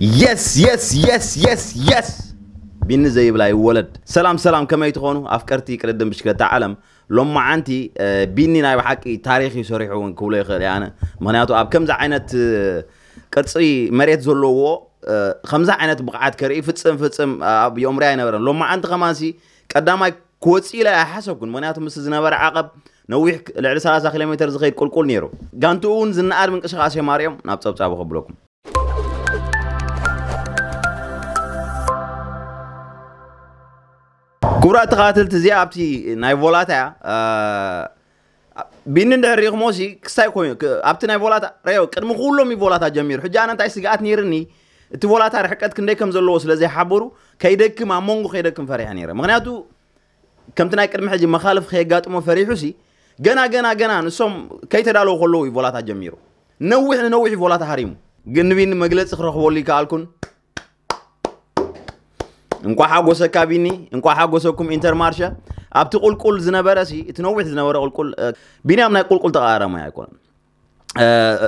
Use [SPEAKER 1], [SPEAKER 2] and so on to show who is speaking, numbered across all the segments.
[SPEAKER 1] يس يس يس يس يس بين زي بلاي ولد سلام سلام كما يتخونو أفكرتي كردم بشكل تعلم لما عندي بيني ناي بحكي تاريخي صريح وان كله يخل يعني مهنياتو أب كمزا عينت قرصي مريت بقعات ከምዚ فتسم فتسم اب يوم رأي ኣብ لما ኣይነበረን خماسي ዓንቲ كوتسي ቀዳማይ ክወፅእ ኢለ ኣይሓሰብኩን ምክንያቱ ምስ ዝነበረ ዓቐብ ነዊሕ ልዕሊ 30 ኪሎ كل كل نيرو قانتو اون زن ዝነኣድ ምንቅስቃሴ ማርኦም ናብ ፀብጻብ ክብለኩም كرة تقاتل تزي أبتي ناي فولاتا آه بين الريق موسي كساي كوين أبتي ناي فولاتا ريو كان مخولو مي فولاتا جمير حجانا تاي سيقات نيرني እቲ ወላታ ርሕቀት ክንደይ ከም ዘለዎ ስለዘይሓበሩ ከይደክም ኣብ መንጎ ከይደክም ፈሪሓ ነይረ ምክንያቱ ከምቲ ናይ ቅድሚ ሕጂ መኻልፍ ከየጋጥሞ ፈሪሑ ሲ ገና ገና ገና ንሶም ከይተዳለዉ ከለዉ እዩ ቮላታ ጀሚሩ ነዊሕ ንነዊሕ ቮላታ ሃሪሙ ግን ንቢኒ መግለፂ ክረኽበሉ ይከኣልኩን እንኳ ሓጎሰ ካቢኒ እንኳ ሓጎሰኩም ኢንተርማርሻ ኣብቲ ቁልቁል ዝነበረ ሲ እቲ ነዊሕ ዝነበረ ቁልቁል ቢንያም ናይ ቁልቁል ተቃራማይ ኣይኮነን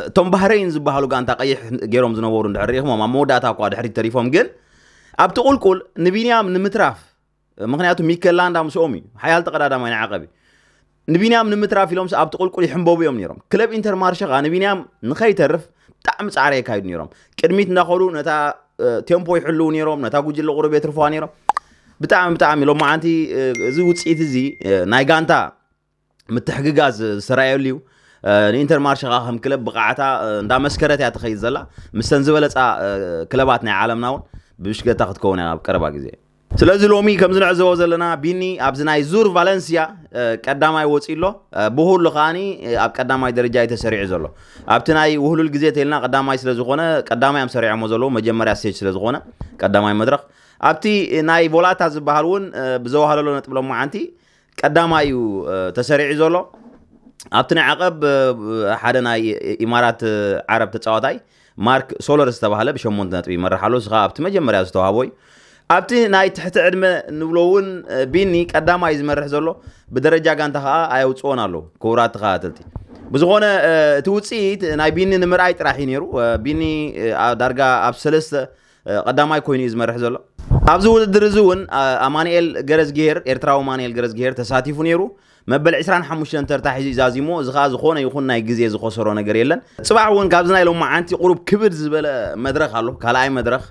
[SPEAKER 1] እቶም ባህረይን ዝበሃሉ ጋንታ ቀይሕ ገይሮም ዝነበሩ እንድሕር ሪኢኹሞም ኣብ መወዳእታ እኳ ድሕሪት ተሪፎም ግን ኣብቲ ቁልቁል ንቢንያም ንምትራፍ ምክንያቱ ሚኬል ላንዳ ምስኦም እዩ ሓያል ተቀዳዳማይ ንዓቐብ እዩ ንቢንያም ንምትራፍ ኢሎም ኣብቲ ቁልቁል ይሕንበቡ እዮም ነይሮም ክለብ ኢንተርማርሸ ከዓ ንቢንያም ንኸይተርፍ ብጣዕሚ ፃዕረ የካይዱ ነይሮም ቅድሚት እናኸዱ ነታ تيمبو يحلو نيروم نتا غوجي لو قربي ترفو نيرو بتعم بتعم لو ما عندي زي وتسيت زي نايغانتا متحققاز سرايوليو الانتر مارش غاهم كلب بقعتا دا مسكرت يا تخيزلا مستنزبلت كلبات نعالم ناون بشكل تاخذ كون يا بكرباك زي ስለዚ ሎሚ ከም ዝንዕዘቦ ዘለና ቢኒ ኣብዚ ናይ ዙር ቫለንስያ ቀዳማይ ወፂ ኣሎ ብሁሉ ከዓኒ ኣብ ቀዳማይ ደረጃ የተሰሪዑ ዘሎ ኣብቲ ናይ ውህሉል ግዜ ተልና ቀዳማይ ስለዝኾነ ቀዳማይ እዮም ሰሪዖሞ ዘለዉ መጀመርያ ስቴጅ ስለዝኾነ ቀዳማይ መድረክ ኣብቲ ናይ ቮላታ ዝበሃል እውን ብዘዋሃለሎ ነጥብ ሎማዓንቲ ቀዳማይ እዩ ተሰሪዑ ዘሎ ኣብቲ ናይ ዓቐብ ሓደ ናይ ኢማራት ዓረብ ተፃዋታይ ማርክ ሶለር ዝተባሃለ ብ8 ነጥቢ ይመርሕ ኣሎ ስኻ ኣብቲ መጀመርያ ዝተዋሃቦ እዩ أبتي ناي تحت عدم نبلون بيني قدام عايز مرح زلو بدرجة جان تها أيوة تونا لو كورات خاتلتي بس غونا توتسي ناي بيني نمر عايز راح ينيرو بيني درجة أبسلس قدام أي كوين عايز مرح زلو أبزو درزون أمانيل جرز غير إرتراو أمانيل جرز غير تساتي فنيرو مبل عسران حمش انتر تحيز زازيمو زخاز خونا يخونا ناي جزي زخسرونا قريلا صباح وين قابزنا لو ما عندي قروب كبر زبل مدرخ هلو كلاي مدرخ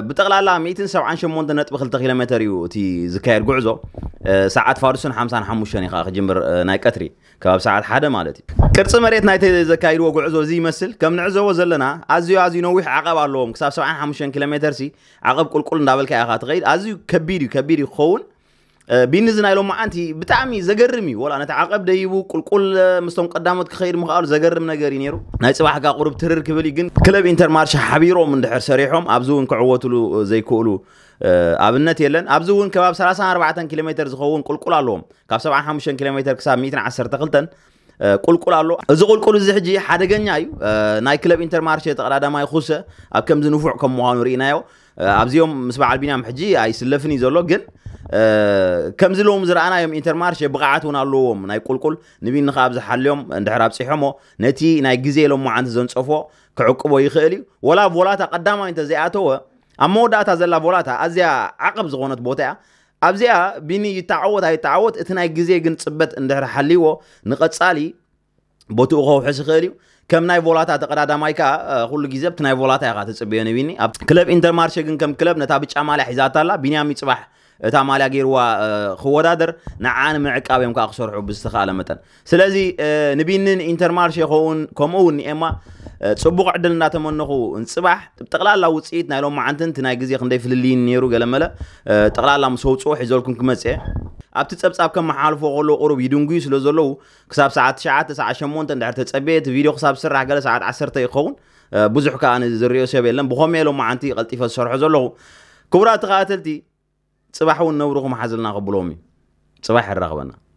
[SPEAKER 1] بتغلالا 178 نطب 2 كيلو متر يو تي زكاير غوزو أه، ساعات فارسون 55 يخا جمر ناي قطري كاب ساعات حدا مالتي كرص مريت ناي تي زكاير غوزو زي مسل كم نعزو وزلنا ازيو ازي نويح عقب اللهم كساب 75 كيلو متر سي عقب كل كل ندابل كاخات غير ازيو كبير كبير خون بينزن إلهم ما أنتي بتعمي زجرمي ولا تعاقب دايبو كل كل مستون قدامك خير مخال زجرم نجاري نيرو نايت صباح قرب ترر كبلي جن كلب إنتر مارش حبيرو من دحر سريحهم أبزون كعوتلو زي كولو ኣብነት የለን أربعة كيلومتر زخون كل كل علوم كاب سبعة ኣለዎም كيلومتر 75 ኪሎ ሜትር تقلتن كل كل علو እዚ كل زحجي حدا ሓደገኛ እዩ ናይ ክለብ ኢንተርማርሽ ተቀዳዳማይ ኩሰ ኣብ ከምዚ ንፉዕ ከም ምዃኑ ርኢናዮ ኣብዚኦም ምስ በዓል ቢናም ሕጂ ኣይስለፍን እዩ ዘሎ ግን ከምዚ ኢሎም ዝረኣናዮም ኢንተርማርሽ ብቕዓት እውን ኣለዎም ናይ ቁልቁል ንቢኒ ከዓ ብዝሓልዮም እንድሕር ኣብፂሖሞ ነቲ ናይ ግዜ ሎማዓንቲ ዘንፀፎ ክዕቅቦ ይኽእል እዩ ወላ ቮላታ ቀዳማዊ እንተዘይኣተወ ኣብ መወዳእታ ዘላ ቮላታ ኣዝያ ዓቐብ ዝኾነት ቦታ እያ ኣብዚኣ ቢኒ ይተዓወት ኣይተዓወት እቲ ናይ ግዜ ግን ፅበት እንድሕር ሓልይዎ ንቐፃሊ ቦትኡ ከውሕስ ይኽእል እዩ ከም ናይ ቮላታ ተቀዳዳማይ ከዓ ኩሉ ግዜ ብቲ ናይ ቮላታ ኢኻ ትፅበዮ ንቢኒ ኣብ ክለብ ኢንተርማርሸ ግን ከም ክለብ ነታ ብጫ ማልያ ሒዛታ ኣላ ቢንያም ይፅባሕ እታ ማልያ ገይርዋ ክወዳደር ንዓነ ምዕቃብ እዮም ከዓ ክሰርሑ ብዝተኽኣለ መጠን ስለዚ ንቢንን ኢንተርማርሽ ይኸውን ከምኡ እውን ኒኤማ ፅቡቅ ዕድል እናተመነኹ እንፅባሕ ጠቕላላ ውፅኢት ናይሎም መዓንትን እቲ ናይ ግዜ ክንደይ ፍልልይን ነይሩ ገለመለ ጠቕላላ ምስ ወውፅኦ ሒዘልኩም ክመፅአ ኣብቲ ፀብጻብ ከመሓልፎ ከሎ ቁሩብ ይድንጉዩ ስለ ዘለዉ ክሳብ ሰዓት 9 ሰዓ 8 እንድሕር ተፀበየ እቲ ቪድዮ ክሳብ ስራሕ ገለ ሰዓት 10 ይኸውን ብዙሕ ከዓ ዝርዮ ሰብ የለን ብኸመይ ኢሎም መዓንቲ ቀልጢፈ ዝሰርሖ ዘለኹ ክቡራት ተኸተልቲ صباحو نورو خو ما حزلنا قبلومي صباح الرغبنا